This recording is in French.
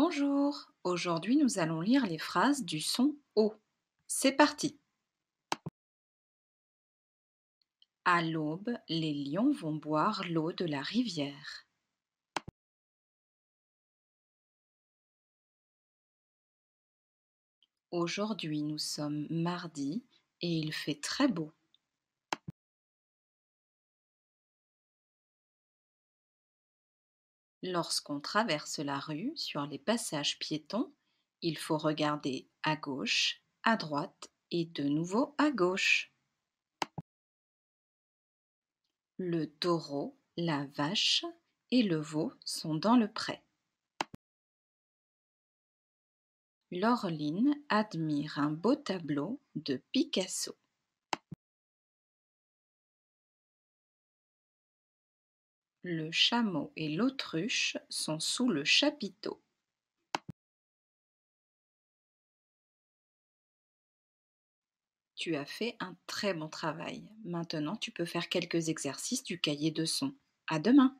Bonjour, aujourd'hui nous allons lire les phrases du son O. C'est parti À l'aube, les lions vont boire l'eau de la rivière. Aujourd'hui nous sommes mardi et il fait très beau. Lorsqu'on traverse la rue sur les passages piétons, il faut regarder à gauche, à droite et de nouveau à gauche. Le taureau, la vache et le veau sont dans le pré. Laureline admire un beau tableau de Picasso. Le chameau et l'autruche sont sous le chapiteau. Tu as fait un très bon travail. Maintenant, tu peux faire quelques exercices du cahier de son. À demain!